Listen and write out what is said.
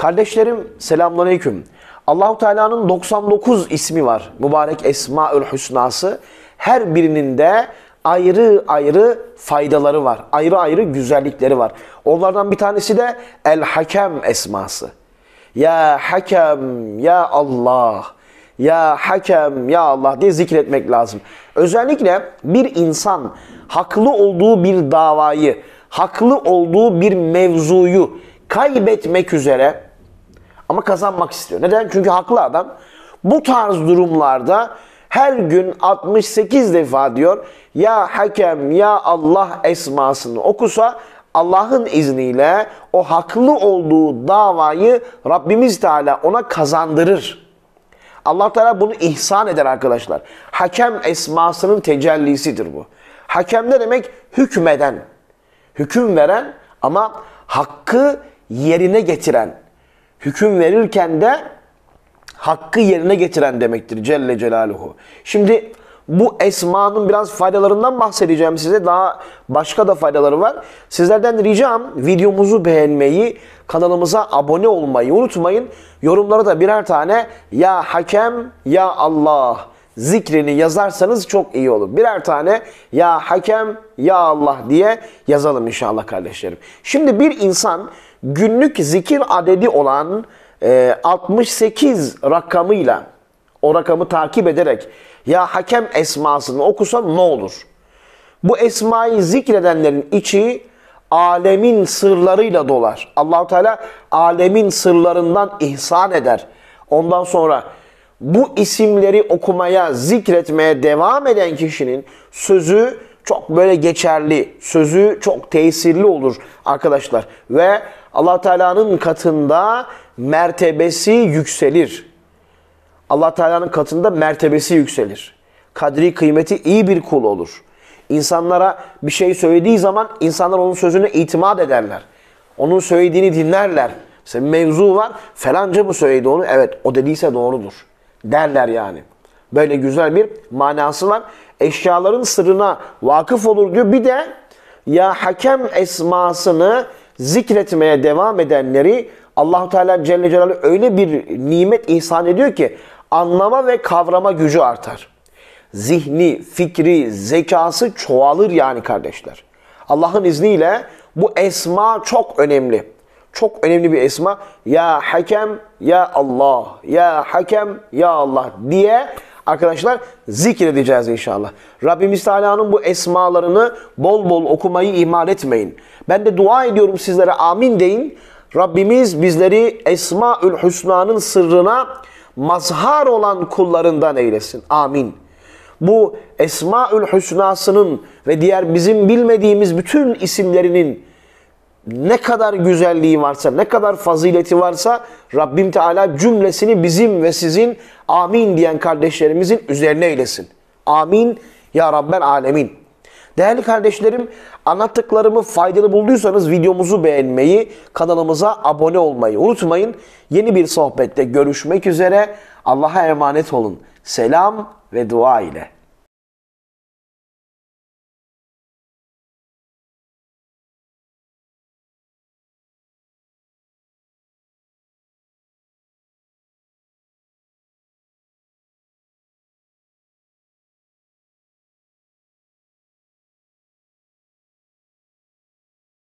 Kardeşlerim selamünaleyküm. Allahu Teala'nın 99 ismi var. Mübarek Esmaül Hüsna'sı. Her birinin de ayrı ayrı faydaları var. Ayrı ayrı güzellikleri var. Onlardan bir tanesi de El Hakem esması. Ya Hakem ya Allah. Ya Hakem ya Allah diye zikretmek lazım. Özellikle bir insan haklı olduğu bir davayı, haklı olduğu bir mevzuyu kaybetmek üzere ama kazanmak istiyor. Neden? Çünkü haklı adam. Bu tarz durumlarda her gün 68 defa diyor ya hakem ya Allah esmasını okusa Allah'ın izniyle o haklı olduğu davayı Rabbimiz Teala ona kazandırır. Allah Teala bunu ihsan eder arkadaşlar. Hakem esmasının tecellisidir bu. Hakem ne demek? Hükmeden, hüküm veren ama hakkı yerine getiren, hüküm verirken de hakkı yerine getiren demektir Celle Celaluhu. Şimdi bu esmanın biraz faydalarından bahsedeceğim size. Daha başka da faydaları var. Sizlerden ricam videomuzu beğenmeyi, kanalımıza abone olmayı unutmayın. Yorumlara da birer tane ya hakem ya Allah zikrini yazarsanız çok iyi olur. Birer tane ya hakem ya Allah diye yazalım inşallah kardeşlerim. Şimdi bir insan günlük zikir adedi olan e, 68 rakamıyla o rakamı takip ederek ya hakem esmasını okusan ne olur? Bu esmayı zikredenlerin içi alemin sırlarıyla dolar. Allahu Teala alemin sırlarından ihsan eder. Ondan sonra bu isimleri okumaya, zikretmeye devam eden kişinin sözü çok böyle geçerli, sözü çok tesirli olur arkadaşlar. Ve allah Teala'nın katında mertebesi yükselir. allah Teala'nın katında mertebesi yükselir. Kadri kıymeti iyi bir kul olur. İnsanlara bir şey söylediği zaman insanlar onun sözüne itimat ederler. Onun söylediğini dinlerler. Mesela mevzu var. Felanca mı söyledi onu? Evet o dediyse doğrudur. Derler yani. Böyle güzel bir manası var. Eşyaların sırrına vakıf olur diyor. Bir de ya hakem esmasını zikretmeye devam edenleri Allahu Teala Celle Celaluhu öyle bir nimet ihsan ediyor ki anlama ve kavrama gücü artar. Zihni, fikri, zekası çoğalır yani kardeşler. Allah'ın izniyle bu esma çok önemli. Çok önemli bir esma. Ya hakem, ya Allah, ya hakem, ya Allah diye arkadaşlar zikredeceğiz inşallah. Rabbimiz Teala'nın bu esmalarını bol bol okumayı ihmal etmeyin. Ben de dua ediyorum sizlere amin deyin. Rabbimiz bizleri Esmaül Hüsna'nın sırrına mazhar olan kullarından eylesin. Amin. Bu Esmaül Hüsna'sının ve diğer bizim bilmediğimiz bütün isimlerinin ne kadar güzelliği varsa, ne kadar fazileti varsa Rabbim Teala cümlesini bizim ve sizin amin diyen kardeşlerimizin üzerine eylesin. Amin ya Rabben alemin. Değerli kardeşlerim anlattıklarımı faydalı bulduysanız videomuzu beğenmeyi, kanalımıza abone olmayı unutmayın. Yeni bir sohbette görüşmek üzere. Allah'a emanet olun. Selam ve dua ile.